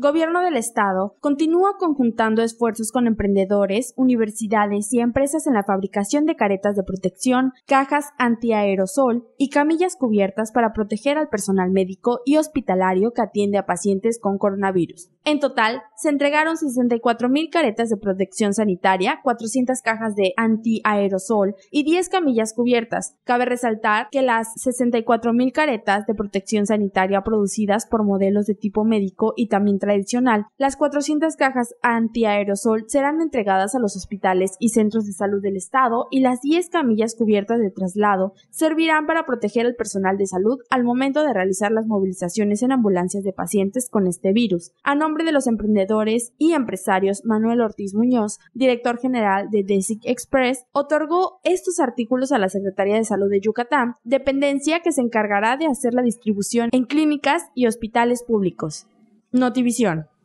Gobierno del Estado continúa conjuntando esfuerzos con emprendedores, universidades y empresas en la fabricación de caretas de protección, cajas antiaerosol y camillas cubiertas para proteger al personal médico y hospitalario que atiende a pacientes con coronavirus. En total, se entregaron 64.000 caretas de protección sanitaria, 400 cajas de antiaerosol y 10 camillas cubiertas. Cabe resaltar que las 64.000 caretas de protección sanitaria producidas por modelos de tipo médico y también tradicional, las 400 cajas antiaerosol serán entregadas a los hospitales y centros de salud del Estado y las 10 camillas cubiertas de traslado servirán para proteger al personal de salud al momento de realizar las movilizaciones en ambulancias de pacientes con este virus. A nombre de los emprendedores y empresarios, Manuel Ortiz Muñoz, director general de DESIC Express, otorgó estos artículos a la Secretaría de Salud de Yucatán, dependencia que se encargará de hacer la distribución en clínicas y hospitales públicos. Notivisión.